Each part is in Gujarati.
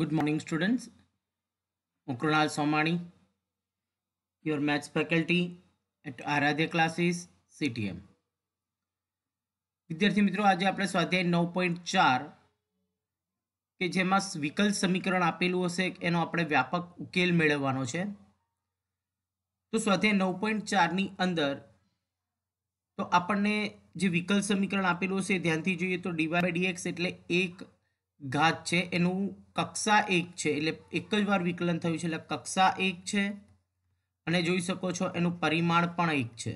Good morning students. Mukranal Somani, your maths faculty at Aradhya classes CTM. વિદ્યાર્થી મિત્રો આજે આપણે સ્વાધ્યાય નવ પોઈન્ટ ચાર કે જેમાં વિકલ્પ સમીકરણ આપેલું હશે એનો આપણે વ્યાપક ઉકેલ મેળવવાનો છે તો સ્વાધ્યાય નવ પોઈન્ટ ચારની અંદર તો આપણને જે વિકલ્પ સમીકરણ આપેલું હશે ધ્યાનથી જોઈએ તો ડીવાય બાય ડીએક્સ એટલે એક ઘાત છે એનું કક્ષા એક છે એટલે એક જ વાર વિકલન થયું છે એટલે કક્ષા એક છે અને જોઈ શકો છો એનું પરિમાણ પણ એક છે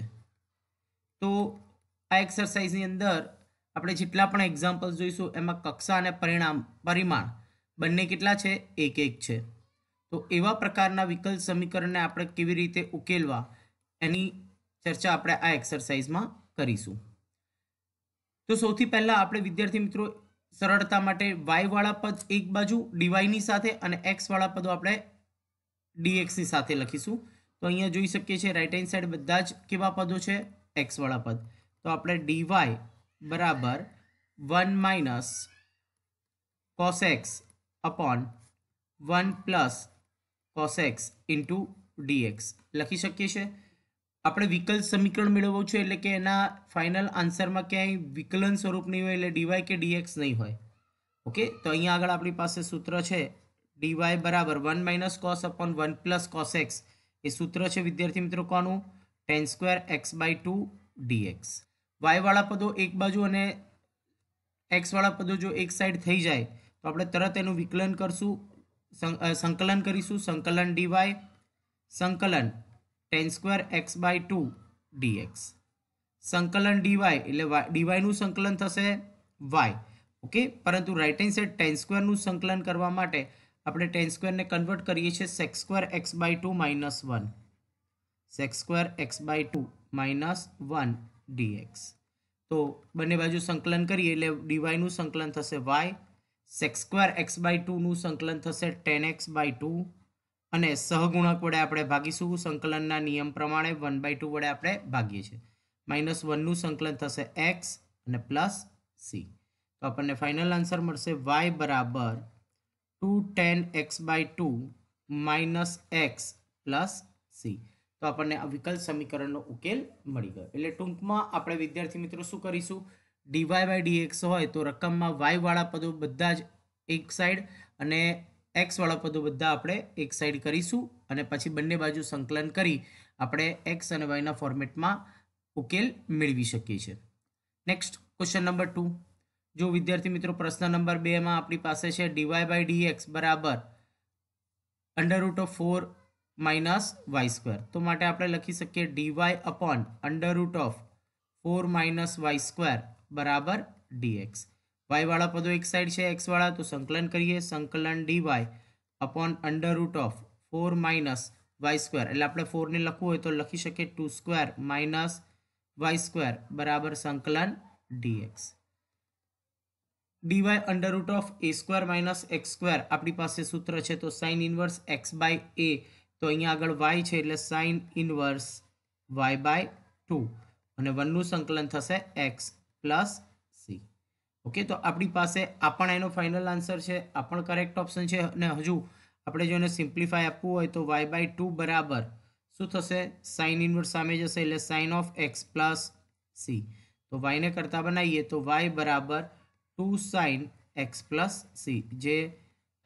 તો આ એક્સરસાઇઝની અંદર આપણે જેટલા પણ એક્ઝામ્પલ્સ જોઈશું એમાં કક્ષા અને પરિણામ પરિમાણ બંને કેટલા છે એક એક છે તો એવા પ્રકારના વિકલ્પ સમીકરણને આપણે કેવી રીતે ઉકેલવા એની ચર્ચા આપણે આ એક્સરસાઇઝમાં કરીશું તો સૌથી પહેલાં આપણે વિદ્યાર્થી મિત્રો સરળતા માટે વાયવાળા પદ એક બાજુ ડીવાયની સાથે અને એક્સવાળા પદો આપણે ડીએક્સની સાથે લખીશું તો અહીંયા જોઈ શકીએ છીએ રાઇટ હેન્ડ સાઈડ બધા જ કેવા પદો છે એક્સવાળા પદ તો આપણે ડીવાય બરાબર one minus cos x upon one plus cos x into dx લખી શકીએ છીએ આપણે વિકલ સમીકરણ મેળવવું છે એટલે કે એના ફાઇનલ આન્સરમાં ક્યાંય વિકલન સ્વરૂપ નહીં હોય એટલે ડીવાય કે ડીએક્સ નહીં હોય ઓકે તો અહીંયા આગળ આપણી પાસે સૂત્ર છે ડીવાય બરાબર one minus cos upon one plus cos x એ સૂત્ર છે વિદ્યાર્થી મિત્રો કોનું tan square x by two dx વાયવાળા પદો એક બાજુ અને એક્સવાળા પદો જો એક સાઈડ થઈ જાય તો આપણે તરત એનું વિકલન કરશું સંકલન કરીશું સંકલન ડીવાય સંકલન tan square x by two dx સંકલન ડીવાય એટલે ડીવાયનું સંકલન થશે વાય ઓકે પરંતુ રાઇટ હેન્ડ સાઈડ ટેન સ્ક્વેરનું સંકલન કરવા માટે આપણે ટેન સ્ક્વેરને કન્વર્ટ કરીએ છીએ sec square x by two minus one sec square x by two minus one dx તો બંને બાજુ સંકલન કરીએ એટલે ડીવાયનું સંકલન થશે y sec square x by ટુનું સંકલન થશે ટેન એક્સ બાય ટુ અને સહગુણક વડે આપણે ભાગીશું સંકલનના નિયમ પ્રમાણે વન બાય ટુ વડે આપણે ભાગીએ છીએ માઇનસ વનનું સંકલન થશે એક્સ અને પ્લસ સી તો આપણને ફાઇનલ આન્સર મળશે વાય બરાબર two tan x by two minus x plus c તો આપણને આ વિકલ્પ સમીકરણનો ઉકેલ મળી ગયો એટલે ટૂંકમાં આપણે વિદ્યાર્થી મિત્રો શું કરીશું ડીવાય બાય ડીએક્સ હોય તો રકમમાં વાયવાળા પદો બધા જ એક સાઈડ અને એક્સવાળા પદો બધા આપણે એક સાઈડ કરીશું અને પછી બંને બાજુ સંકલન કરી આપણે એક્સ અને વાયના ફોર્મેટમાં ઉકેલ મેળવી શકીએ છીએ નેક્સ્ટ ક્વેશ્ચન નંબર ટુ જો વિદ્યાર્થી મિત્રો પ્રશ્ન નંબર બેમાં આપણી પાસે છે ડીવાય બાય ડી એક્સ બરાબર root of four minus y square તો માટે આપણે લખી શકીએ dy upon under root of four minus y square બરાબર ડીએક્સ વાયવાળા પદો એક સાઈડ છે એક્સવાળા તો સંકલન કરીએ સંકલન d y upon under root of four minus y square એટલે આપણે ને લખવું હોય તો લખી શકીએ two square minus y square બરાબર સંકલન dx dy under root of a square minus x square આપણી પાસે સૂત્ર છે તો sine inverse x by a તો અહીંયા આગળ વાય છે એટલે sine inverse y by two અને વનનું સંકલન થશે એક્સ પ્લસ ઓકે તો આપણી પાસે આ પણ એનો ફાઇનલ આન્સર છે આ પણ કરેક્ટ ઓપ્શન છે અને હજુ આપણે જો એને સિમ્પ્લિફાય આપવું હોય તો વાય બાય ટુ બરાબર શું થશે સાઇન ઇન્વર્સ સામે જશે એટલે sine of x plus c તો વાયને કરતાં બનાવીએ તો વાય બરાબર to sine x plus c જે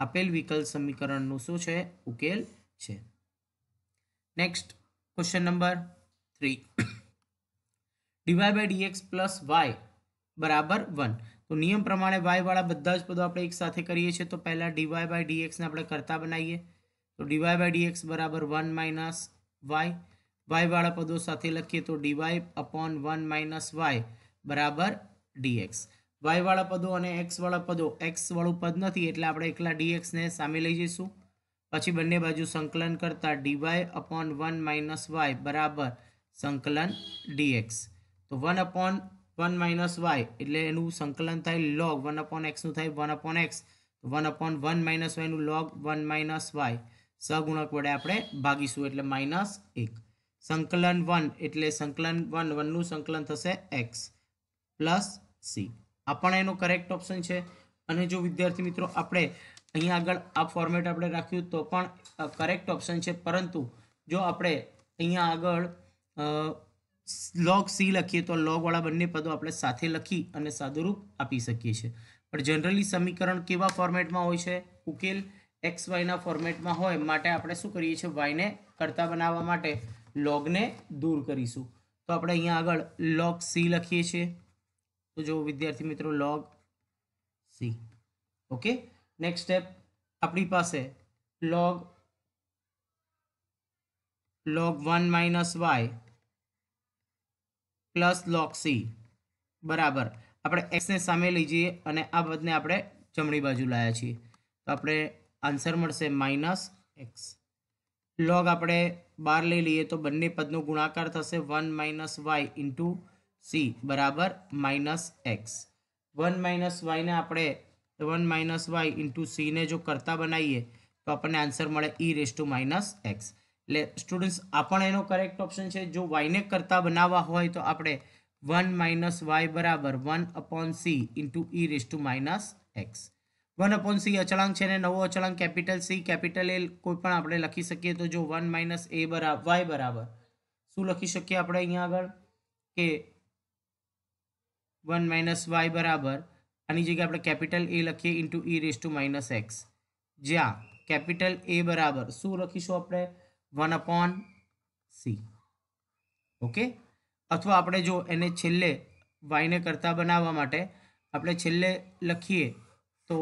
આપેલ વિકલ સમીકરણનું શું છે ઉકેલ છે next question number three dy by dx plus y બરાબર વન તો નિયમ પ્રમાણે વાયવાળા બધા જ પદો આપણે એકસાથે કરીએ છીએ તો પહેલાં ડીવાય બાય ડીએક્સને આપણે કરતા બનાવીએ તો ડીવાય બાય ડીએક્સ બરાબર વન માઇનસ વાય વાયવાળા પદો સાથે લખીએ તો DY upon one minus y બરાબર ડીએક્સ વાયવાળા પદો અને એક્સવાળા પદો એક્સવાળું પદ નથી એટલે આપણે એકલા ડીએક્સને સામે લઈ જઈશું પછી બંને બાજુ સંકલન કરતા dy upon one minus y બરાબર સંકલન ડીએક્સ તો one upon one minus y એટલે એનું સંકલન થાય લોગ વન અપોન એક્સનું થાય one upon x one upon one minus વાયનું લોગ વન માઇનસ વાય સગુણક વડે આપણે ભાગીશું એટલે માઇનસ એક સંકલન વન એટલે સંકલન વન વનનું સંકલન થશે એક્સ પ્લસ સી આ પણ એનો કરેક્ટ ઓપ્શન છે અને જો વિદ્યાર્થી મિત્રો આપણે અહીં આગળ આ ફોર્મેટ આપણે રાખ્યું તો પણ કરેક્ટ ઓપ્શન છે પરંતુ જો આપણે અહીંયા આગળ લોગ સી લખીએ તો લોગવાળા બંને પદો આપણે સાથે લખી અને સાદુરૂપ આપી શકીએ છીએ પણ જનરલી સમીકરણ કેવા ફોર્મેટમાં હોય છે ઉકેલ એક્સ વાયના ફોર્મેટમાં હોય માટે આપણે શું કરીએ છીએ વાયને કરતા બનાવવા માટે લોગને દૂર કરીશું તો આપણે અહીંયા આગળ લોગ સી લખીએ છીએ તો જો વિદ્યાર્થી મિત્રો log c okay next step આપણી પાસે log log one minus y plus log c બરાબર આપણે એક્સને સામે લઈ જઈએ અને આ પદને આપણે જમણી બાજુ લાયા છીએ તો આપણે આન્સર મળશે માઇનસ એક્સ લોગ આપણે બહાર લઈ લઈએ તો બંને પદનો ગુણાકાર થશે one minus y into c બરાબર માઇનસ એક્સ વન માઇનસ વાયને આપણે વન માઇનસ વાય ઇન્ટુ સીને જો કરતા બનાવીએ તો આપણને આન્સર મળે e raise to minus x એટલે સ્ટુડન્ટ્સ આ પણ એનો કરેક્ટ ઓપ્શન છે જો વાયને કરતા બનાવવા હોય તો આપણે વન માઇનસ વાય બરાબર one upon c into e raise to minus x one upon c અચળાંક છે ને નવો અચળાંક કેપિટલ સી કેપિટલ એ કોઈ પણ આપણે લખી શકીએ તો જો વન માઇનસ એ બરાબર વાય બરાબર શું લખી શકીએ આપણે અહીંયા આગળ કે વન માઇનસ વાય બરાબર આની જગ્યાએ આપણે કેપિટલ એ લખીએ into e raise to minus x જ્યાં કેપિટલ એ બરાબર શું લખીશું આપણે વન અપોન સી ઓકે અથવા આપણે જો એને છેલ્લે વાયને કરતા બનાવવા માટે આપણે છેલ્લે લખીએ તો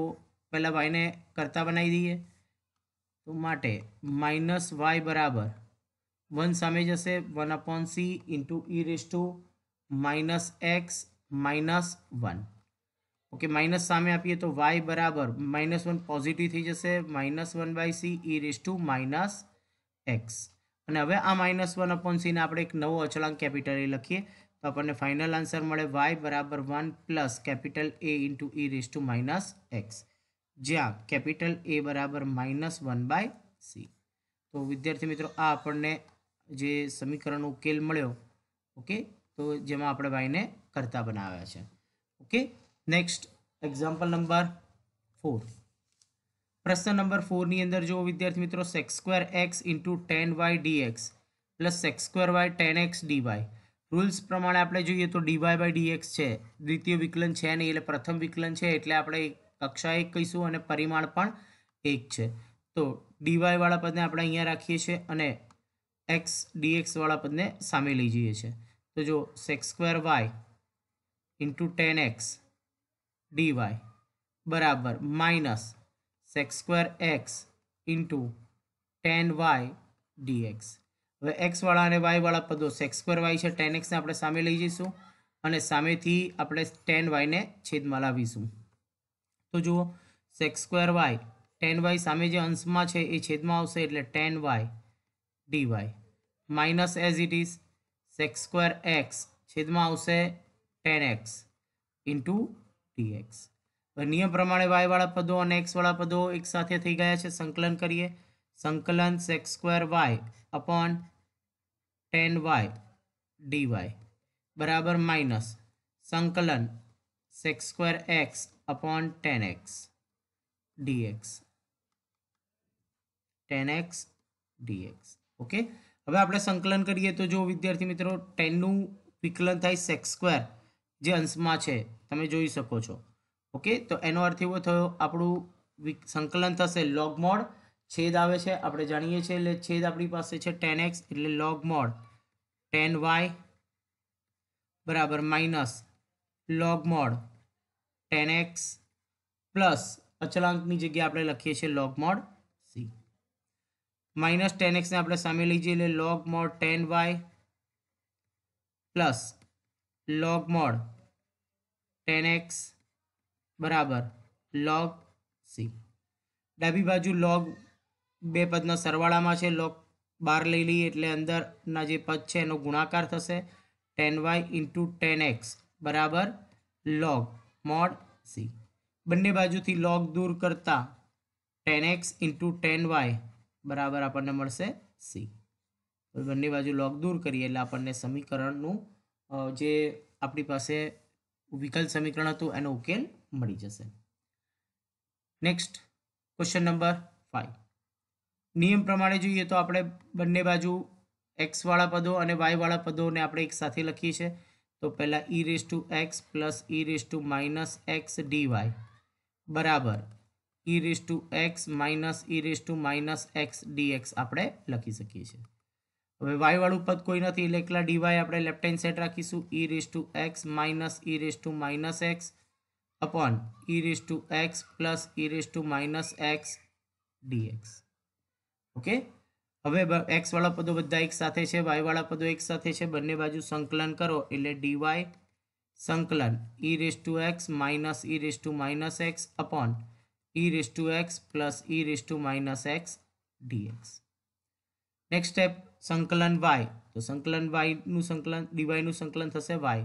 પહેલાં વાયને કરતા બનાવી દઈએ તો માટે માઇનસ વાય બરાબર વન સામે જશે one upon c into e raise to minus x minus one okay minus સામે આપીએ તો વાય બરાબર માઇનસ વન પોઝિટિવ થઈ જશે minus one by c e raise to minus x અને હવે આ માઇનસ વન અપોન સીને આપણે એક નવો અચળાંક કેપિટલ એ લખીએ તો આપણને ફાઇનલ આન્સર મળે વાય બરાબર one plus capital A into e raise to minus x જ્યાં કેપિટલ એ બરાબર માઇનસ વન બાય સી તો વિદ્યાર્થી મિત્રો આ આપણને જે સમીકરણનો ઉકેલ મળ્યો ઓકે તો જેમાં આપણે વાયને કરતા બનાવ્યા છે okay next example number four પ્રશ્ન નંબર ફોરની અંદર જુઓ વિદ્યાર્થી મિત્રો sec square x into tan y dx plus sec square y tan x dy rules પ્રમાણે આપણે જોઈએ તો ડીવાય બાય ડીએક્સ છે દ્વિતીય વિકલન છે નહીં એટલે પ્રથમ વિકલન છે એટલે આપણે કક્ષા એક કહીશું અને પરિમાણ પણ એક છે તો ડીવાય વાળા પદને આપણે અહીંયા રાખીએ છીએ અને એક્સ ડીએક્સવાળા પદને સામે લઈ જઈએ છીએ તો જો sec square y into tan x dy બરાબર minus sec square x into tan y dx હવે એક્સવાળા અને વાયવાળા પદો સેક્સ સ્ક્વેર વાય છે ટેન એક્સને આપણે સામે લઈ જઈશું અને સામેથી આપણે ટેન વાયને છેદમાં લાવીશું તો જુઓ sec square y tan y સામે જે અંશમાં છે એ છેદમાં આવશે એટલે tan y d y minus as it is sec square x છેદમાં આવશે ટેન એક્સ ઇન્ટુ ડીએક્સ નિયમ પ્રમાણે વાયવાળા પદો અને એક્સવાળા પદો એક સાથે થઈ ગયા છે સંકલન કરીએ સંકલન sec square y upon tan y dy બરાબર માઇનસ સંકલન sec square x upon tan x dx tan x dx okay હવે આપણે સંકલન કરીએ તો જો વિદ્યાર્થી મિત્રો ટેનનું વિકલન થાય સેક્સ સ્ક્વેર જે અંશમાં છે તમે જોઈ શકો છો ઓકે તો એનો અર્થ એવો થયો આપણું સંકલન થશે લોગ મોડ છેદ આવે છે આપણે જાણીએ છીએ એટલે છેદ આપણી પાસે છે ટેન એક્સ એટલે લોગ મોડ ટેન વાય બરાબર minus log mod tan x plus અચલાંકની જગ્યાએ આપણે લખીએ છીએ log mod c minus tan એક્સને આપણે સામે લઈ જઈએ એટલે log mod tan y plus log mod tan x બરાબર લોગ સી ડાબી બાજુ લોગ બે પદના સરવાળામાં છે લોગ બાર લઈ લઈએ એટલે અંદરના જે પદ છે એનો ગુણાકાર થશે tan y into tan x બરાબર લોગ મોડ સી બંને બાજુથી લોગ દૂર કરતા tan x into tan y બરાબર આપણને મળશે સી બંને બાજુ લોગ દૂર કરીએ એટલે આપણને સમીકરણનું જે આપણી પાસે વિકલ્પ સમીકરણ હતું એનો ઉકેલ મળી જશે નેક્સ્ટ ક્વેશ્ચન નંબર ફાઈવ નિયમ પ્રમાણે જોઈએ તો આપણે બંને બાજુ એક્સવાળા પદો અને વાયવાળા પદોને આપણે એક સાથે લખીએ છીએ તો પહેલાં e raise to x plus e raise to minus x dy બરાબર e raise to x minus e raise to minus x dx આપણે લખી શકીએ છીએ હવે વાયવાળું પદ કોઈ નથી એટલે એકલા ડીવાય આપણે લેફ્ટ હેન્ડ સેટ રાખીશું e raise to x minus e raise to minus x upon e raised to x plus e raised to minus x dx okay હવે x વાળા પદો બધા એક સાથે છે y વાળા પદો એક સાથે છે બંને બાજુ સંકલન કરો એટલે dy સંકલન e raised to x minus e raised to minus x upon e raised to x plus e raised to minus x dx next step સંકલન y તો સંકલન y નું સંકલન dy નું સંકલન થશે y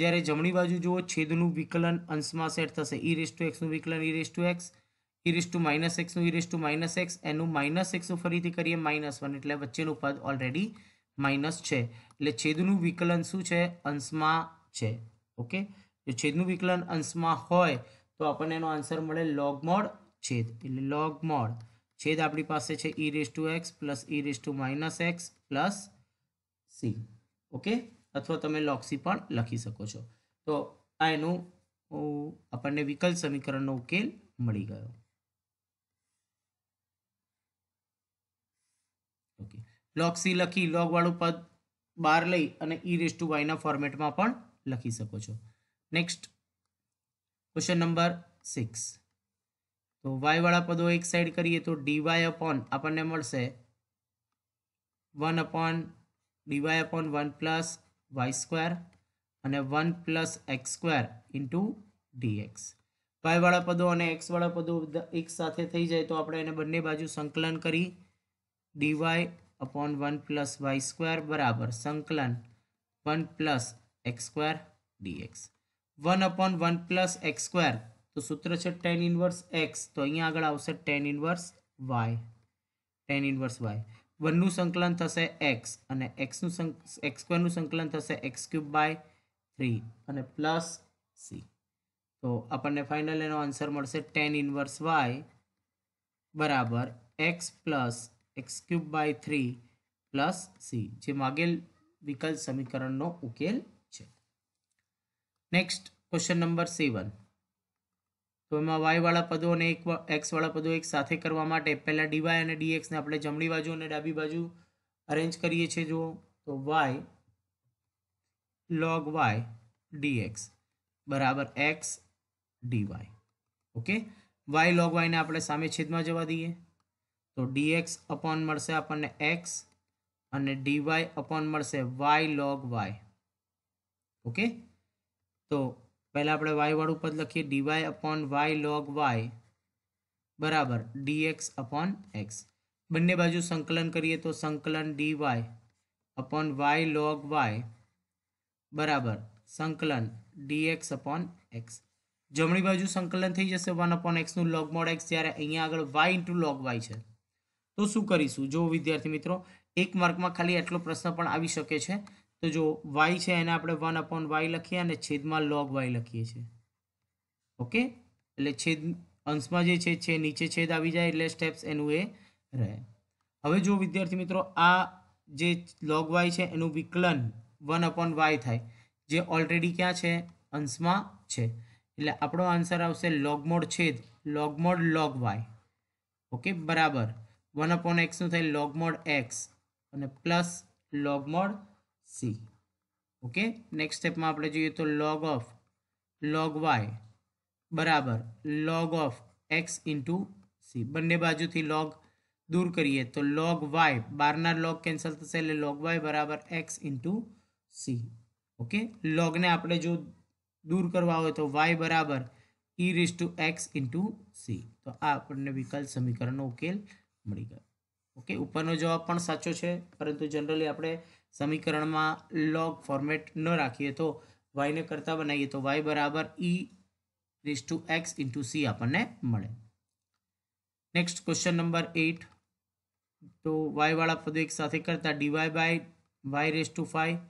જ્યારે જમણી બાજુ જુઓ છેદનું વિકલન અંશમાં સેટ થશે ઈ રેસ ટુ એક્સનું વિકલન e raise to x e raise to minus એક્સનું e raise to minus x એનું માઇનસ એક્સનું ફરીથી કરીએ માઇનસ વન એટલે વચ્ચેનું પદ ઓલરેડી માઇનસ છે એટલે છેદનું વિકલન શું છે અંશમાં છે ઓકે જો છેદનું વિકલન અંશમાં હોય તો આપણને એનો આન્સર મળે લોગ મોડ છેદ એટલે લોગ મોડ છેદ આપણી પાસે છે e raise to x plus e raise to minus x plus c okay અથવા તમે લોક્સી પણ લખી શકો છો તો આ એનું આપણને વિકલ્પ સમીકરણનો ઉકેલ મળી ગયો ઓકે લોક્સી લખી લોગવાળું પદ બહાર લઈ અને ઈ રેસ ટુ વાયના ફોર્મેટમાં પણ લખી શકો છો નેક્સ્ટ ક્વેશ્ચન નંબર સિક્સ તો વાય વાળા પદો એક સાઈડ કરીએ તો ડીવાય અપોન આપણને મળશે one upon dy upon one plus y square અને one plus x square into dx વાયવાળા પદો અને એક્સવાળા પદો એક સાથે થઈ જાય તો આપણે એને બંને બાજુ સંકલન કરી dy upon one plus y square બરાબર સંકલન one plus x square dx one upon one plus x square તો સૂત્ર છે ટેન ઇન્વર્સ એક્સ તો અહીંયા આગળ આવશે tan inverse y tan inverse y વનનું સંકલન થશે એક્સ અને એક્સનું સંક એક્સ સ્ક્વેરનું સંકલન થશે એક્સ ક્યુબ બાય થ્રી અને પ્લસ સી તો આપણને ફાઇનલ એનો આન્સર મળશે ટેન ઇન્વર્સ વાય બરાબર x plus x cube by three plus c જે માગેલ વિકલ્પ સમીકરણનો ઉકેલ છે નેક્સ્ટ ક્વેશ્ચન નંબર સેવન તો એમાં વાયવાળા પદો અને એક એક્સવાળા પદો એક સાથે કરવા માટે પહેલાં ડીવાય અને ડીએક્સને આપણે જમણી બાજુ અને ડાબી બાજુ અરેન્જ કરીએ છીએ જુઓ તો વાય લોગ વાય ડીએક્સ બરાબર x dy okay y log વાયને આપણે સામે છેદમાં જવા દઈએ તો ડીએક્સ અપોન મળશે આપણને એક્સ અને ડીવાય અપોન મળશે વાય લોગ વાય ઓકે તો પહેલાં આપણે વાયવાળું પદ લખીએ dy upon y log y બરાબર ડીએક્સ અપોન એક્સ બંને બાજુ સંકલન કરીએ તો સંકલન dy upon y log y બરાબર સંકલન ડીએક્સ અપોન એક્સ જમણી બાજુ સંકલન થઈ જશે વન અપોન એક્સનું લોગ મોડ એક્સ જ્યારે અહીંયા આગળ વાય ઇન્ટુ લોગ વાય છે તો શું કરીશું જો વિદ્યાર્થી મિત્રો એક માર્કમાં ખાલી એટલો પ્રશ્ન પણ આવી શકે છે તો જો વાય છે એને આપણે વન અપોન વાય લખીએ અને છેદમાં લોગ વાય લખીએ છીએ ઓકે એટલે છેદ અંશમાં જે છે છે નીચે છેદ આવી જાય એટલે સ્ટેપ્સ એનું એ રહે હવે જો વિદ્યાર્થી મિત્રો આ જે લોગ વાય છે એનું વિકલન વન અપોન વાય થાય જે ઓલરેડી ક્યાં છે અંશમાં છે એટલે આપણો આન્સર આવશે લોગમોડ છેદ લોગમોડ લોગ વાય ઓકે બરાબર વન અપોન એક્સનું થાય લોગમોડ એક્સ અને plus log mod c okay next સ્ટેપમાં આપણે જોઈએ તો લોગ ઓફ લોગ વાય બરાબર log of x into C બંને બાજુથી લોગ દૂર કરીએ તો લોગ વાય બારના લોગ કેન્સલ થશે એટલે લોગ વાય બરાબર એક્સ ઇન્ટુ સી ઓકે લોગને આપણે જો દૂર કરવા હોય તો વાય બરાબર e raise to x into C તો આ આપણને વિકલ્પ સમીકરણનો ઉકેલ મળી ગયો ઓકે ઉપરનો જવાબ પણ સાચો છે પરંતુ જનરલી આપણે સમીકરણમાં લોગ ફોર્મેટ ન રાખીએ તો વાયને કરતાં બનાવીએ તો વાય બરાબર e raise to x into c આપણને મળે નેક્સ્ટ ક્વેશ્ચન નંબર એઇટ તો વાયવાળા પદો એક સાથે કરતાં dy by y raise to five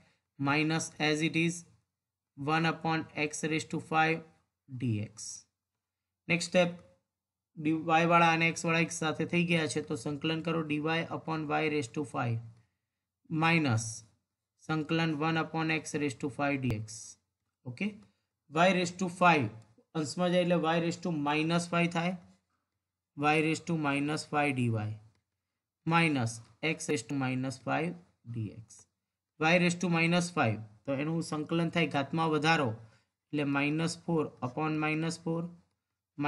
minus as it is one upon x raise to five dx next step ડીવાયવાળા અને એક્સવાળા એક સાથે થઈ ગયા છે તો સંકલન કરો dy upon y raise to five minus સંકલન one upon x raise to five dx okay y raise to five અંશમાં જાય એટલે y raise to minus five થાય y raise to minus five dy minus x raise to minus five dx y raise to minus five તો એનું સંકલન થાય ઘાતમાં વધારો એટલે minus four upon minus four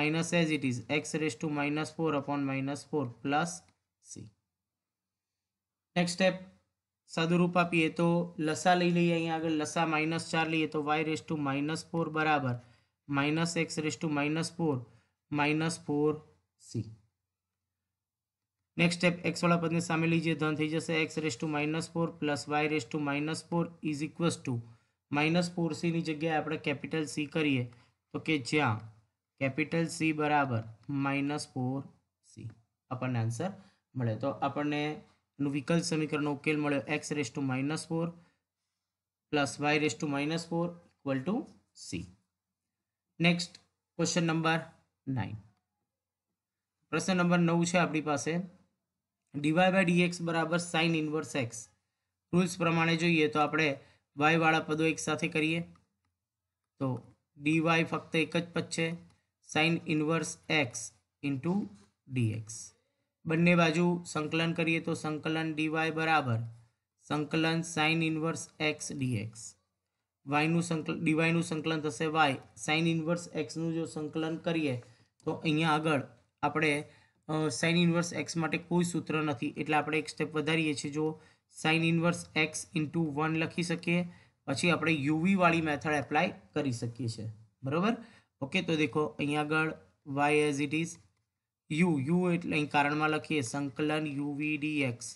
minus as it is x raised to minus 4 upon minus 4 plus c. Next step સાદુરૂપ આપીએ તો લસા લઈ લઈએ અહીંયા આગળ લસા માઇનસ ચાર લઈએ તો y raise to minus four બરાબર minus x raise to minus four minus four c next step એક્સવાળા પદને સામે લઈએ ધન થઈ જશે x raise to minus four plus y raise to minus four is equals to minus four સીની જગ્યાએ આપણે કેપિટલ સી કરીએ તો કે જ્યાં કેપિટલ સી બરાબર માઇનસ ફોર સી આપણને આન્સર મળે તો આપણને નું વિકલ સમીકરણનો ઉકેલ મળ્યો x raise to minus four plus y raise to minus four equal to c next question number nine પ્રશ્ન નંબર નવ છે આપણી પાસે ડીવાય બાય ડીએક્સ બરાબર સાઇન ઇન્વર્સ એક્સ રૂલ્સ પ્રમાણે જોઈએ તો આપણે વાયવાળા પદો એકસાથે કરીએ તો ડીવાય ફક્ત એક જ પદ છે sine inverse x into dx બંને બાજુ સંકલન કરીએ તો સંકલન ડીવાય બરાબર સંકલન સાઇન ઇન્વર્સ એક્સ ડીએક્સ વાયનું સંકલન ડીવાયનું સંકલન થશે વાય સાઇન ઇન્વર્સ એક્સનું જો સંકલન કરીએ તો અહીંયા આગળ આપણે સાઇન ઇન્વર્સ એક્સ માટે કોઈ સૂત્ર નથી એટલે આપણે એક સ્ટેપ વધારીએ છીએ જો sine inverse x into one લખી શકીએ પછી આપણે યુવીવાળી મેથડ એપ્લાય કરી શકીએ છીએ બરાબર ઓકે તો દેખો અહીંયા આગળ y as it is u u એટલે અહીં કારણમાં લખીએ સંકલન યુ વીડી એક્સ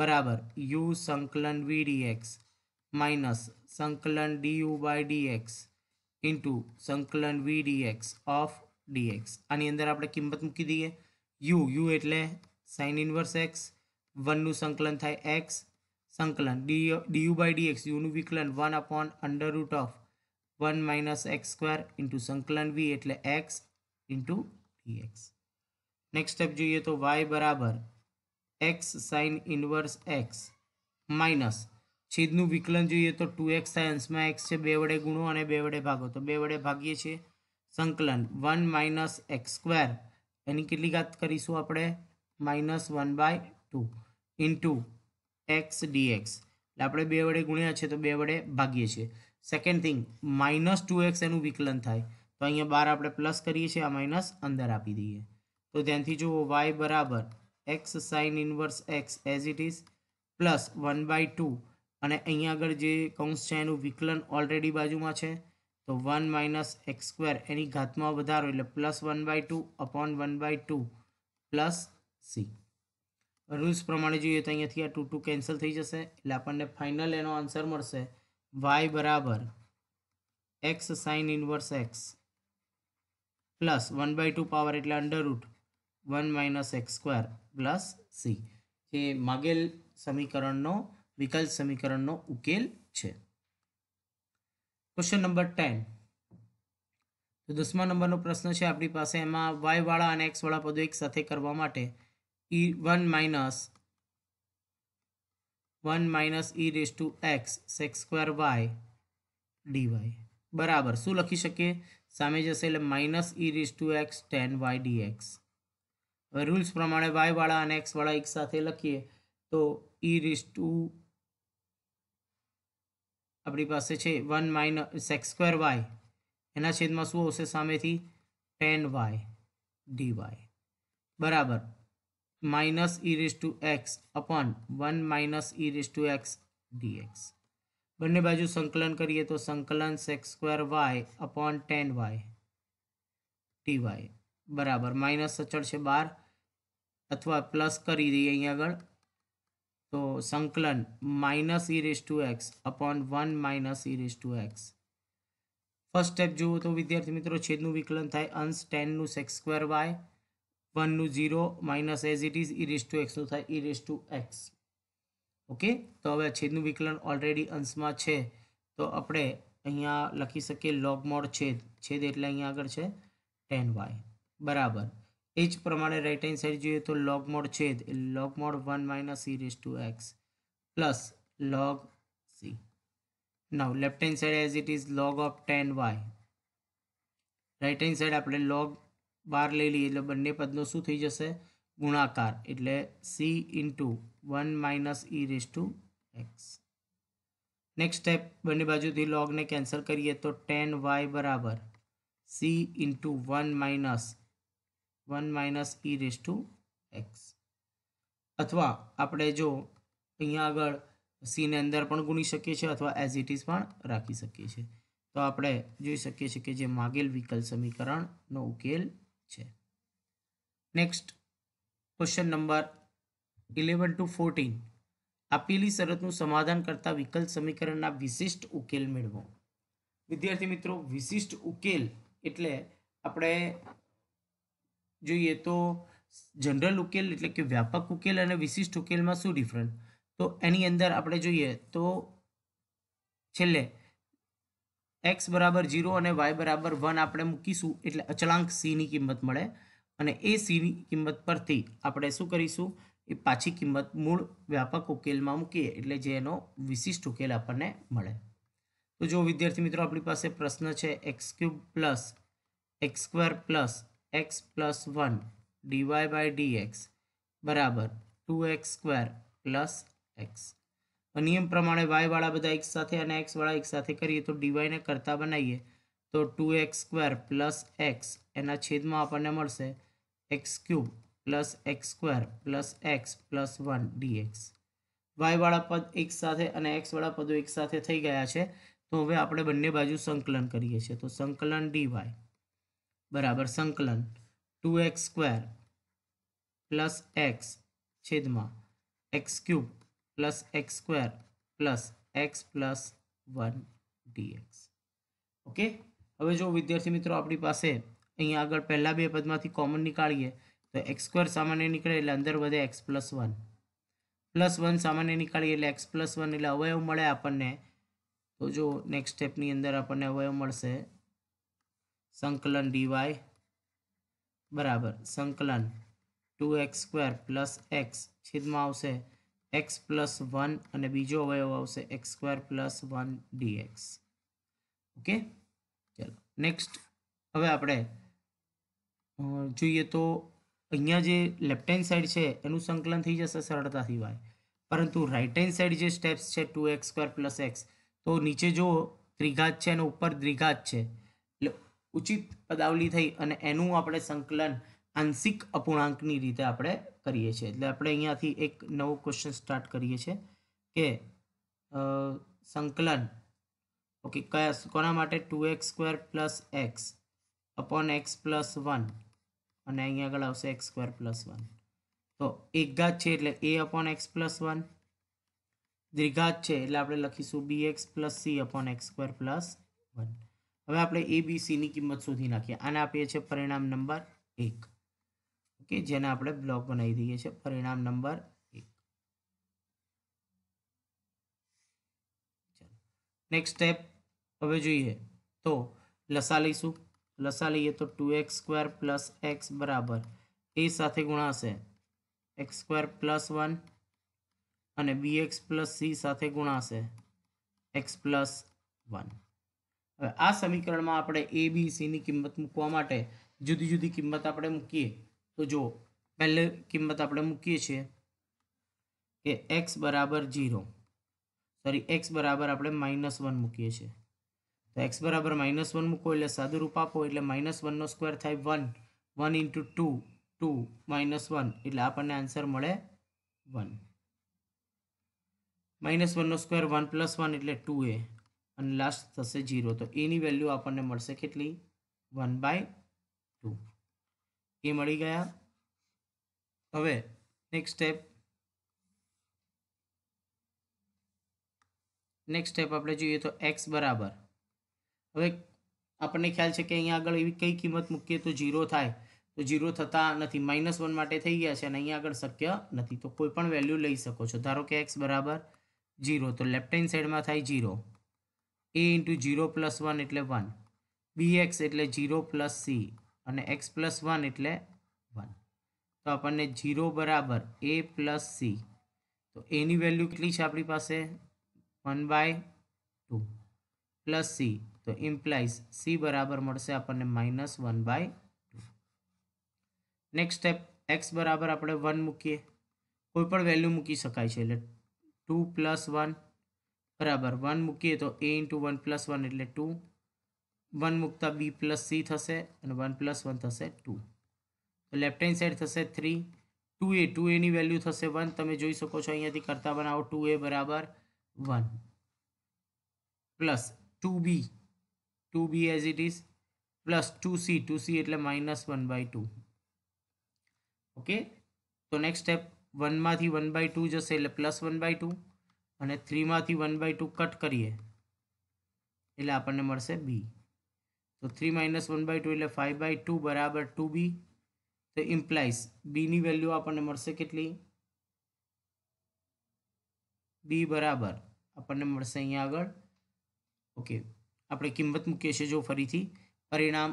બરાબર યુ સંકલન વીડી એક્સ માઇનસ સંકલન d u by d x into સંકલન v d x of d x આની અંદર આપણે કિંમત મૂકી દઈએ યુ યુ એટલે સાઇન ઇન્વર્સ એક્સ વનનું સંકલન થાય એક્સ સંકલન d d u by d x યુનું વિકલન one upon under root of one minus x square into સંકલન વી એટલે x into d x next step જોઈએ તો વાય બરાબર x sine inverse x minus છેદનું વિકલન જોઈએ તો ટુ એક્સ સાયન્સમાં એક્સ છે બે વડે ગુણો અને બે વડે ભાગો તો બે વડે ભાગીએ છીએ સંકલન વન માઇનસ એક્સ સ્ક્વેર એની કેટલી વાત કરીશું આપણે minus one by two into x dx એટલે આપણે બે વડે ગુણ્યા છે તો બે વડે ભાગીએ છીએ second thing minus two x એનું વિકલન થાય તો અહીંયા બાર આપણે પ્લસ કરીએ છીએ આ માઇનસ અંદર આપી દઈએ તો ત્યાંથી જુઓ વાય બરાબર x sine inverse x as it is plus one by two અને અહીંયા આગળ જે કૌંસ છે એનું વિકલન ઓલરેડી બાજુમાં છે તો વન માઇનસ એક્સ સ્ક્વેર એની ઘાતમાં વધારો એટલે plus one by two upon one by two plus c rules પ્રમાણે જોઈએ તો અહીંયાથી આ ટુ ટુ કેન્સલ થઈ જશે એટલે આપણને ફાઇનલ એનો આન્સર મળશે વાય બરાબર x sine inverse x plus one by two power એટલે under root one minus x square plus c જે માગેલ સમીકરણનો વિકલ્પ સમીકરણનો ઉકેલ છે ક્વેશ્ચન નંબર ટેન તો દસમા નંબરનો પ્રશ્ન છે આપણી પાસે એમાં વાયવાળા અને એક્સવાળા પદો એક સાથે કરવા માટે e one minus one minus e raise to x sec square y dy બરાબર શું લખી શકીએ સામે જશે એટલે minus e raise to x tan y dx rules પ્રમાણે વાયવાળા અને એક્સવાળા એક સાથે લખીએ તો ઈ રીસ ટુ આપણી પાસે છે one minus sec square y એના છેદમાં શું આવશે સામેથી ટેન વાય ડી વાય બરાબર minus e raise to x upon one minus e raise to x dx બંને બાજુ સંકલન કરીએ તો સંકલન sec square y upon tan y d y બરાબર માઇનસ અચળ છે બાર અથવા પ્લસ કરી દઈએ અહીંયા આગળ તો સંકલન minus e raise to x upon one minus e raise to x first step જુઓ તો વિદ્યાર્થી મિત્રો છેદનું વિકલન થાય અંશ ટેનનું સેક્સ સ્ક્વેર વાય વનનું zero minus as it is e raise to એક્સનું થાય e raise to x okay તો હવે છેદનું વિકલન ઓલરેડી અંશમાં છે તો આપણે અહીંયા લખી શકીએ લોગ મોડ છેદ છેદ એટલે અહીંયા આગળ છે ટેન વાય બરાબર એ જ પ્રમાણે રાઇટ હેન્ડ સાઈડ જોઈએ તો લોગ મોડ છે log mod one minus e raise to x plus log c now left hand side as it is log of tan y right hand side આપણે લોગ બાર લઈ લઈએ એટલે બંને પદનો શું થઈ જશે ગુણાકાર એટલે c into one minus e raise to x next step બંને બાજુથી લોગને કેન્સલ કરીએ તો ટેન વાય બરાબર c into one minus one minus e raise to x અથવા આપણે જો અહીંયા આગળ સીને અંદર પણ ગુણી શકીએ છીએ અથવા એઝ ઇટ ઇઝ પણ રાખી શકીએ છીએ તો આપણે જોઈ શકીએ છીએ કે જે માગેલ વિકલ સમીકરણનો ઉકેલ છે next question number eleven to fourteen આપેલી શરતનું સમાધાન કરતા વિકલ્પ સમીકરણના વિશિષ્ટ ઉકેલ મેળવો વિદ્યાર્થી મિત્રો વિશિષ્ટ ઉકેલ એટલે આપણે જોઈએ તો જનરલ ઉકેલ એટલે કે વ્યાપક ઉકેલ અને વિશિષ્ટ ઉકેલમાં શું ડિફરન્ટ તો એની અંદર આપણે જોઈએ તો છેલ્લે એક્સ બરાબર ઝીરો અને વાય બરાબર વન આપણે મૂકીશું એટલે અચળાંક સીની કિંમત મળે અને એ સીની કિંમત પરથી આપણે શું કરીશું એ પાછી કિંમત મૂળ વ્યાપક ઉકેલમાં મૂકીએ એટલે જે એનો વિશિષ્ટ ઉકેલ આપણને મળે તો જો વિદ્યાર્થી મિત્રો આપણી પાસે પ્રશ્ન છે x cube plus x square plus x plus one dy by d x બરાબર two x square plus x નિયમ પ્રમાણે વાયવાળા બધા એક સાથે અને એક્સવાળા એક સાથે કરીએ તો ડીવાયને કરતાં બનાવીએ તો two x square plus x એના છેદમાં આપણને મળશે x cube plus x square plus x plus one dx વાયવાળા પદ એક સાથે અને એક્સવાળા પદો એક સાથે થઈ ગયા છે તો હવે આપણે બંને બાજુ સંકલન કરીએ છીએ તો સંકલન ડીવાય બરાબર સંકલન two x square plus x છેદમાં x cube plus x square plus x plus one dx okay હવે જો વિદ્યાર્થી મિત્રો આપણી પાસે અહીંયા આગળ પહેલાં બે પદમાંથી કોમન નીકાળીએ તો એક્સ સ્ક્વેર સામાન્ય નીકળે એટલે અંદર વધે x plus one plus one સામાન્ય નીકાળીએ એટલે એક્સ પ્લસ વન એટલે અવયવ મળે આપણને તો જો નેક્સ્ટ સ્ટેપની અંદર આપણને અવયવ મળશે સંકલન ડીવાય બરાબર સંકલન two x square plus x છેદમાં આવશે એક્સ પ્લસ વન અને બીજો અવયવ આવશે x square plus one dx okay ચાલો નેક્સ્ટ હવે આપણે જોઈએ તો અહીંયા જે લેફ્ટ હેન્ડ સાઈડ છે એનું સંકલન થઈ જશે સરળતાથી વાય પરંતુ રાઇટ હેન્ડ સાઈડ જે સ્ટેપ્સ છે two x square plus x તો નીચે જો ત્રિઘાત છે અને ઉપર દ્વિઘાત છે ઉચિત પદાવલી થઈ અને એનું આપણે સંકલન આંશિક અપૂર્ણાંકની રીતે આપણે કરીએ છીએ એટલે આપણે અહીંયાથી એક નવો ક્વેશ્ચન સ્ટાર્ટ કરીએ છીએ કે સંકલન ઓકે કયા કોના માટે two x square plus x upon x plus one અને અહીંયા આગળ આવશે એક્સ સ્ક્વેર પ્લસ વન તો એક એકઘાત છે એટલે a upon x plus one દ્વિઘાત છે એટલે આપણે લખીશું b x plus C upon x square plus one હવે આપણે એ બી સીની કિંમત શોધી નાખીએ આને આપીએ છીએ પરિણામ નંબર એક ઓકે જેને આપણે બ્લોક બનાવી દઈએ છીએ પરિણામ નંબર એક નેક્સ્ટ સ્ટેપ હવે જોઈએ તો લસા લઈશું લસા લઈએ તો two x square plus x બરાબર એ સાથે ગુણાશે એક્સ સ્ક્વેર પ્લસ વન અને બી એક્સ પ્લસ સી સાથે ગુણાશે એક્સ પ્લસ વન હવે આ સમીકરણમાં આપણે એ બી સીની કિંમત મૂકવા માટે જુદી જુદી કિંમત આપણે મૂકીએ તો જો પહેલી કિંમત આપણે મૂકીએ છીએ કે એક્સ બરાબર જીરો સોરી એક્સ બરાબર આપણે માઇનસ વન મૂકીએ છીએ તો એક્સ બરાબર માઇનસ વન મૂકો એટલે સાદું આપો એટલે માઇનસ વનનો સ્ક્વેર થાય one one into two two minus one એટલે આપણને આન્સર મળે વન માઇનસ વનનો સ્ક્વેર વન પ્લસ વન એટલે ટુ એ અને લાસ્ટ થશે જીરો તો એની વેલ્યુ આપણને મળશે કેટલી વન બાય ટુ એ મળી ગયા હવે નેક્સ્ટ સ્ટેપ નેક્સ્ટ સ્ટેપ આપણે જોઈએ તો એક્સ બરાબર હવે આપણને ખ્યાલ છે કે અહીંયા આગળ એવી કઈ કિંમત મૂકીએ તો જીરો થાય તો જીરો થતા નથી માઇનસ વન માટે થઈ ગયા છે અને અહીંયા આગળ શક્ય નથી તો કોઈ પણ વેલ્યુ લઈ શકો છો ધારો કે એક્સ બરાબર જીરો તો લેફ્ટ હેન્ડ સાઈડમાં થાય zero a into zero plus one એટલે વન બી એક્સ એટલે જીરો પ્લસ સી અને એક્સ પ્લસ વન એટલે વન તો આપણને જીરો બરાબર એ પ્લસ સી તો એની વેલ્યુ કેટલી છે આપણી પાસે one by two plus c તો ઇમ્પ્લાઇઝ સી બરાબર મળશે આપણને minus one by two next step x બરાબર આપણે વન મૂકીએ કોઈ પણ વેલ્યુ મૂકી શકાય છે એટલે ટુ પ્લસ વન બરાબર વન મૂકીએ તો a into one plus one એટલે ટુ વન મૂકતા બી પ્લસ સી થશે અને વન પ્લસ વન થશે ટુ તો લેફ્ટ હેન્ડ સાઈડ થશે થ્રી ટુ એ ટુ એની વેલ્યુ થશે વન તમે જોઈ શકો છો અહીંયાથી કરતા બનાવો ટુ એ બરાબર one plus two b two b as it is plus two c two c એટલે minus one by two okay તો નેક્સ્ટ સ્ટેપ વનમાંથી વન બાય ટુ જશે એટલે પ્લસ વન બાય ટુ અને થ્રીમાંથી વન બાય ટુ કટ કરીએ એટલે આપણને મળશે બી તો three minus one by two એટલે ફાઇવ બાય ટુ બરાબર ટુ બી તો ઇમ્પ્લાઇઝ બીની વેલ્યુ આપણને મળશે કેટલી બી બરાબર આપણને મળશે અહીંયા આગળ ઓકે આપણે કિંમત મૂકીએ છીએ જો ફરીથી પરિણામ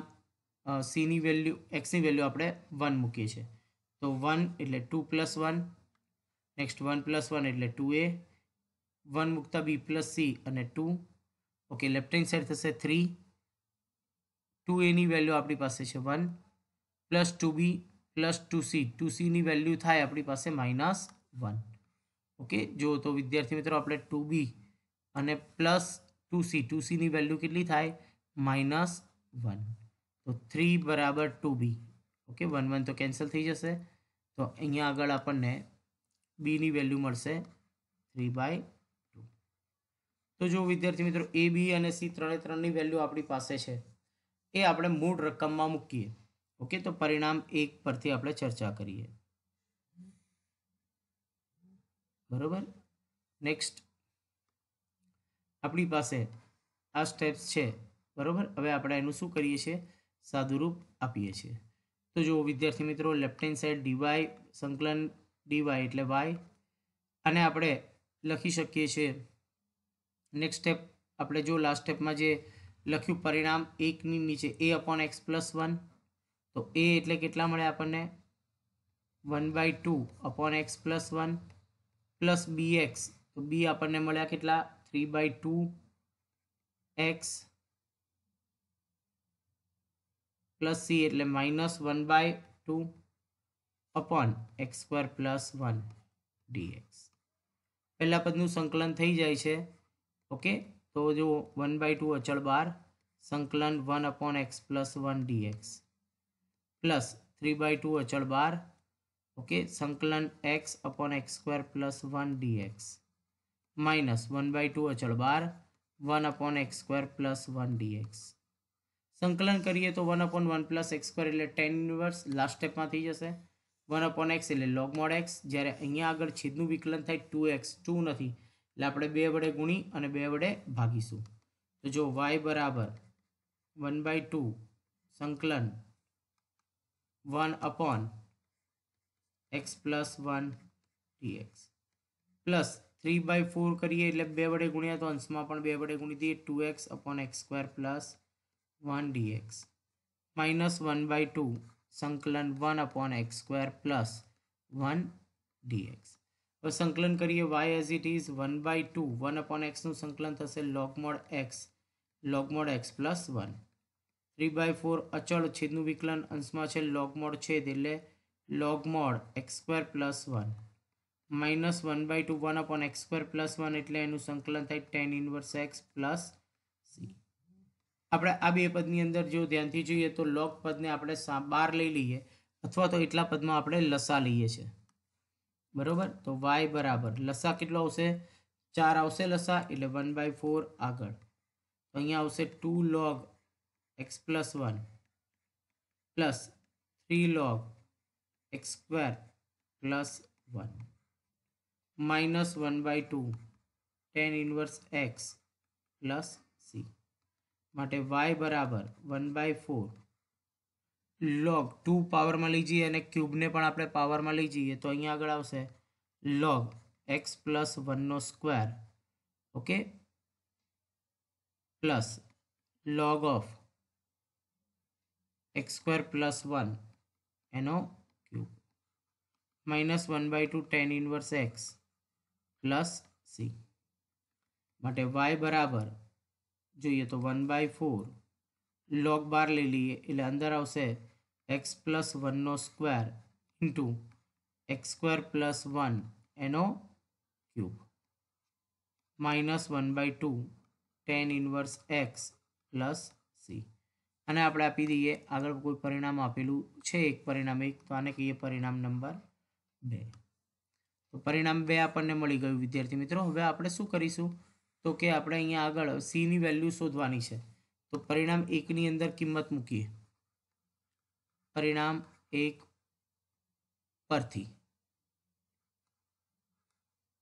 સીની વેલ્યુ એક્સની વેલ્યુ આપણે વન મૂકીએ છીએ તો વન એટલે two plus one next one plus one એટલે ટુ એ વન મૂકતા બી પ્લસ સી અને two okay left hand side થશે થ્રી ટુ એની વેલ્યુ આપણી પાસે છે one plus two b plus two c two સીની વેલ્યુ થાય આપણી પાસે માઇનસ વન ઓકે જો તો વિદ્યાર્થી મિત્રો આપણે ટુ બી અને પ્લસ ટુ સી ટુ સીની વેલ્યુ કેટલી થાય માઇનસ વન તો થ્રી બરાબર two b okay one one તો કેન્સલ થઈ જશે તો અહીંયા આગળ આપણને બીની વેલ્યુ મળશે થ્રી બાય તો જો વિદ્યાર્થી મિત્રો એ બી અને સી ત્રણે ત્રણની વેલ્યુ આપણી પાસે છે એ આપણે મૂળ રકમમાં મૂકીએ ઓકે તો પરિણામ એક પરથી આપણે ચર્ચા કરીએ બરોબર નેક્સ્ટ આપણી પાસે આ સ્ટેપ્સ છે બરોબર હવે આપણે એનું શું કરીએ છીએ સાદુરૂપ આપીએ છીએ તો જો વિદ્યાર્થી મિત્રો લેફ્ટ હેન્ડ સાઈડ ડીવાય સંકલન ડીવાય એટલે વાય અને આપણે લખી શકીએ છીએ નેક્સ્ટ સ્ટેપ આપણે જો લાસ્ટ સ્ટેપમાં જે લખ્યું પરિણામ એકની નીચે a upon x plus one તો એ એટલે કેટલા મળે આપણને one by two upon x plus one plus b x તો બી આપણને મળ્યા કેટલા three by two x plus c એટલે minus one by two upon x square plus one dx પહેલાં પદનું સંકલન થઈ જાય છે ओके तो जो 1/2 અચળ બાર સંકલન 1/x + 1 dx + 3/2 અચળ બાર ઓકે સંકલન x / x2 + 1 dx - 1/2 અચળ બાર 1 / x2 + 1 dx સંકલન करिए तो 1 / 1 + x2 એટલે tan ઇનવર્સ लास्ट સ્ટેપ માં થઈ જશે 1 / x એટલે log મોડ x જ્યારે અહીંયા આગળ છેદ નું વિકલન થાય 2x 2 નથી એટલે આપણે બે વડે ગુણી અને બે વડે ભાગીશું તો જો વાય બરાબર વન બાય ટુ સંકલન one upon x plus one dx plus three by four કરીએ એટલે બે વડે ગુણ્યા તો અંશમાં પણ બે વડે ગુણી દઈએ two x upon x square plus one dx minus one by two સંકલન one upon x square plus one dx સંકલન કરીએ y as it is one by two one upon એક્સનું સંકલન થશે log mod x log mod x plus one three by four અચળ છેદનું વિકલન અંશમાં છે લોગમોડ છેદ એટલે log mod x square plus one minus one by two one upon x square plus one એટલે એનું સંકલન થાય tan inverse x plus c આપણે આ બે પદની અંદર જો ધ્યાનથી જોઈએ તો લોક પદને આપણે બહાર લઈ લઈએ અથવા તો એટલા પદમાં આપણે લસા લઈએ છીએ बराबर तो y बराबर लसा कितना આવશે 4 આવશે लसा એટલે 1/4 આગળ તો અહીં આવશે 2 log x + 1 + 3 log x² + 1 - 1/2 tan⁻¹ x + c માટે y = 1/4 લોગ ટુ પાવરમાં લઈ જઈએ અને ક્યુબને પણ આપણે પાવરમાં લઈ જઈએ તો અહીંયા આગળ આવશે લોગ એક્સ પ્લસ વનનો square okay plus log of x square plus one એનો cube minus one by two tan inverse x plus c માટે વાય બરાબર જોઈએ તો વન બાય ફોર લોગ બાર લઈ લઈએ એટલે અંદર આવશે એક્સ પ્લસ વનનો square into x square plus one એનો cube minus one by two tan inverse x plus c અને આપણે આપી દઈએ આગળ કોઈ પરિણામ આપેલું છે એક પરિણામ એક તો આને કહીએ પરિણામ નંબર બે તો પરિણામ બે આપણને મળી ગયું વિદ્યાર્થી મિત્રો હવે આપણે શું કરીશું તો કે આપણે અહીંયા આગળ સીની વેલ્યુ શોધવાની છે તો પરિણામ એકની અંદર કિંમત મૂકીએ परिणाम एक पर थी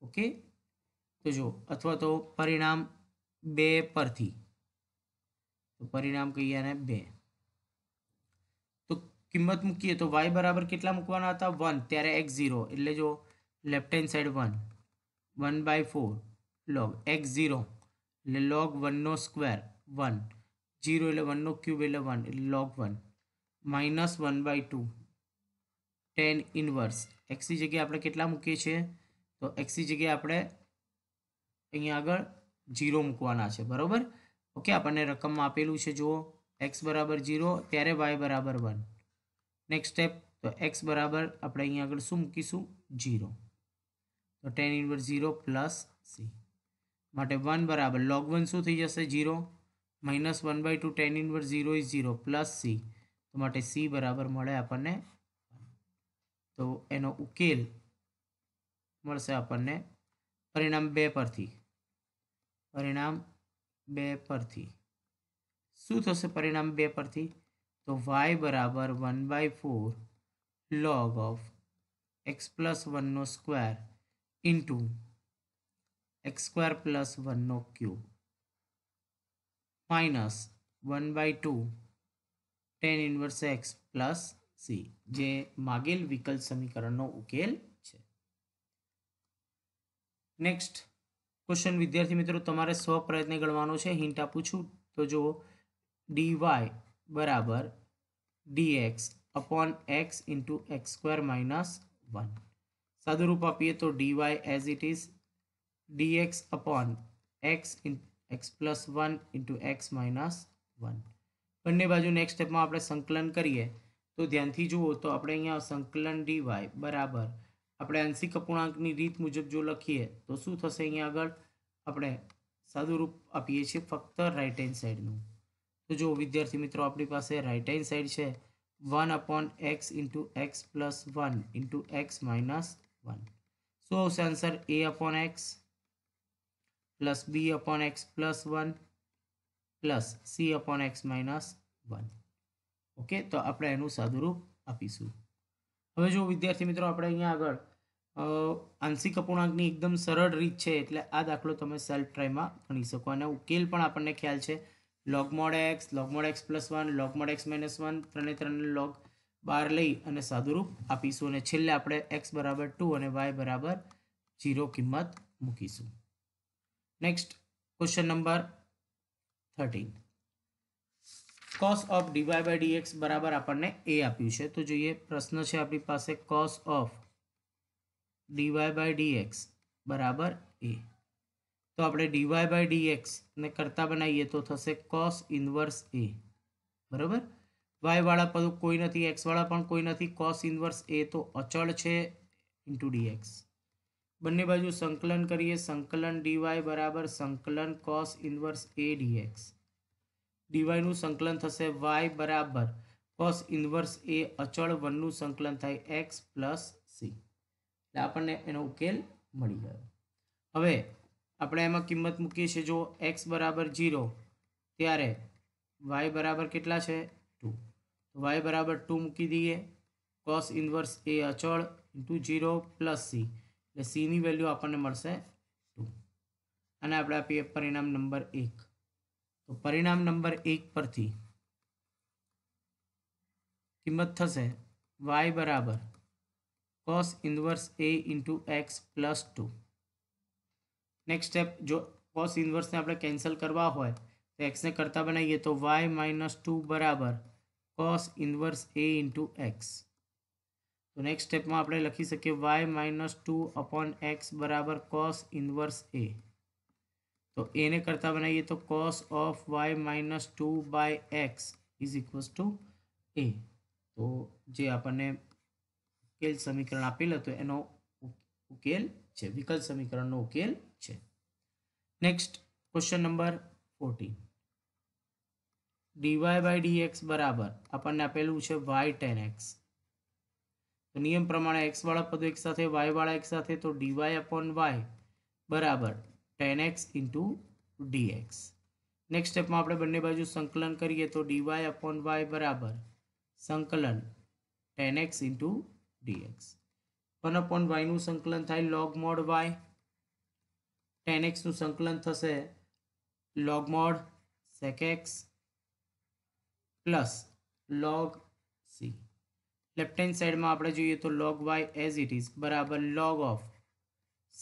ओके तो जो अथवा तो परिणाम बे पर थी तो परिणाम कही है बे तो किमत मुकी है तो वाई बराबर के मुकवा था वन तेरे एक्स जीरो इले जो left hand side one one by four log x zero log one नो स्क्वेर वन जीरो वन नो क्यूब एले one log one minus one by two tan inverse એક્સની જગ્યાએ આપણે કેટલા મૂકીએ છીએ તો એક્સની જગ્યાએ આપણે અહીંયા આગળ જીરો મૂકવાના છે બરાબર ઓકે આપણને રકમમાં આપેલું છે જુઓ એક્સ બરાબર જીરો ત્યારે વાય બરાબર વન નેક્સ્ટ સ્ટેપ તો એક્સ બરાબર આપણે અહીંયા આગળ શું મૂકીશું જીરો તો tan inverse zero plus c માટે વન બરાબર લોગ વન શું થઈ જશે zero minus one by two tan inverse zero is zero plus c તો માટે સી બરાબર મળે આપણને તો એનો ઉકેલ મળશે આપણને પરિણામ બે પરથી પરિણામ બે પરથી શું થશે પરિણામ બે પરથી તો વાય બરાબર one by four log of x plus વનનો square into x square plus વનનો cube minus one by two tan inverse x plus c જે માગેલ વિકલ્પ સમીકરણનો ઉકેલ છે નેક્સ્ટ ક્વેશ્ચન વિદ્યાર્થી મિત્રો તમારે સ્વપ્રયત્ને ગણવાનો છે હિન્ટ આપું છું તો જો ડી વાય બરાબર dx upon x into x square minus one સાદુરૂપ આપીએ તો dy as it is dx upon x in x plus one into x minus one બંને બાજુ નેક્સ્ટ સ્ટેપમાં આપણે સંકલન કરીએ તો ધ્યાનથી જુઓ તો આપણે અહીંયા સંકલન ડી વાય બરાબર આપણે આંશિક અપૂર્ણાંકની રીત મુજબ જો લખીએ તો શું થશે અહીંયા આગળ આપણે સાદું રૂપ આપીએ છીએ ફક્ત રાઇટ હેન્ડ સાઈડનું તો જો વિદ્યાર્થી મિત્રો આપણી પાસે રાઇટ હેન્ડ સાઈડ છે one upon x into x plus one into x minus one શું આવશે answer A upon x plus B upon x plus one plus C upon x minus one okay તો આપણે એનું સાદુરૂપ આપીશું હવે જો વિદ્યાર્થી મિત્રો આપણે અહીંયા આગળ આંશિક અપૂર્ણાંકની એકદમ સરળ રીત છે એટલે આ દાખલો તમે સેલ્ફ ટ્રાયમાં ગણી શકો અને ઉકેલ પણ આપણને ખ્યાલ છે log mod x log mod x plus one log mod x minus one ત્રણે ત્રણ લોગ બાર લઈ અને સાદુરૂપ આપીશું અને છેલ્લે આપણે એક્સ બરાબર ટુ અને વાય બરાબર જીરો કિંમત મૂકીશું next question number thirteen cos of d y by dx બરાબર આપણને એ આપ્યું છે તો જોઈએ પ્રશ્ન છે આપણી પાસે cos of d y by dx બરાબર એ તો આપણે ડીવાય બાય ડીએક્સને કરતા બનાવીએ તો થશે કોસ ઇન્વર્સ એ બરાબર વાયવાળા પદ કોઈ નથી એક્સવાળા પણ કોઈ નથી કોસ ઇન્વર્સ એ તો અચળ છે ઇન્ટુ ડીએક્સ બંને બાજુ સંકલન કરીએ સંકલન ડીવાય બરાબર સંકલન કોસ ઇન્વર્સ એ ડીએક્સ ડીવાયનું સંકલન થશે વાય બરાબર કોસ ઇન્વર્સ એ અચળ વનનું સંકલન થાય એક્સ પ્લસ સી એટલે આપણને એનો ઉકેલ મળી ગયો હવે આપણે એમાં કિંમત મૂકીએ છીએ જો એક્સ બરાબર ઝીરો ત્યારે વાય બરાબર કેટલા છે ટુ તો વાય બરાબર ટુ મૂકી દઈએ કોસ ઇન્વર્સ એ અચળ ઇન્ટુ ઝીરો પ્લસ સી એટલે સીની વેલ્યુ આપણને મળશે ટુ અને આપણે આપીએ પરિણામ નંબર એક तो परिणाम नंबर एक पर थी किमत थे वाई बराबर cos inverse a into x plus two next step जो कॉस इनवर्स ने अपने कैंसल करवा हो तो एक्स ने करता बनाइए तो वाई माइनस टू बराबर cos inverse a into x तो नेक्स्ट स्टेप में आप लखी सकी y minus two upon x बराबर कॉस इनवर्स ए તો એને કરતા બનાવીએ તો cos of y minus two by x is equals to a તો જે આપણને ઉકેલ સમીકરણ આપેલ હતું એનો ઉકેલ છે વિકલ સમીકરણનો ઉકેલ છે next question number fourteen d y by dx બરાબર આપણને આપેલું છે વાય ટેન એક્સ તો નિયમ પ્રમાણે એક્સવાળા પદો એક સાથે વાયવાળા એકસાથે તો ડીવાય અપોન વાય બરાબર tan x into d x next સ્ટેપમાં આપણે બંને બાજુ સંકલન કરીએ તો ડીવાય અપોન વાય બરાબર સંકલન tan x into d x one upon વાયનું સંકલન થાય લોગ મોડ વાય ટેન એક્સનું સંકલન થશે log mod sec x plus log C left hand સાઈડમાં આપણે જોઈએ તો log y as it is બરાબર log of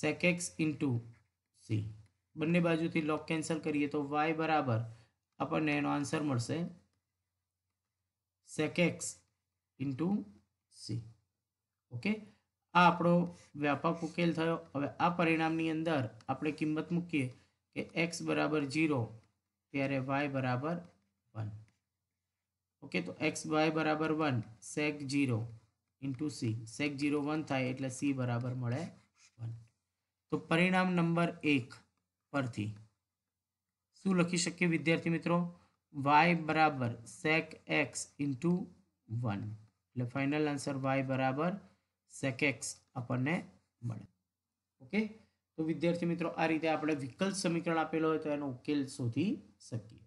sec x into C બંને બાજુથી લોક કેન્સલ કરીએ તો વાય બરાબર આપણને એનો આન્સર મળશે sec x into C okay આ આપણો વ્યાપક ઉકેલ થયો હવે આ પરિણામની અંદર આપણે કિંમત મૂકીએ કે એક્સ બરાબર ઝીરો ત્યારે વાય બરાબર વન ઓકે તો એક્સ વાય બરાબર one sec zero into C sec zero one થાય એટલે સી બરાબર મળે તો પરિણામ નંબર એક પરથી શું લખી શકીએ વિદ્યાર્થી મિત્રો વાય બરાબર સેક એક્સ ઇન્ટુ વન એટલે ફાઇનલ આન્સર વાય બરાબર સેક એક્સ આપણને મળે ઓકે તો વિદ્યાર્થી મિત્રો આ રીતે આપણે વિકલ્પ સમીકરણ આપેલો હોય તો એનો ઉકેલ શોધી શકીએ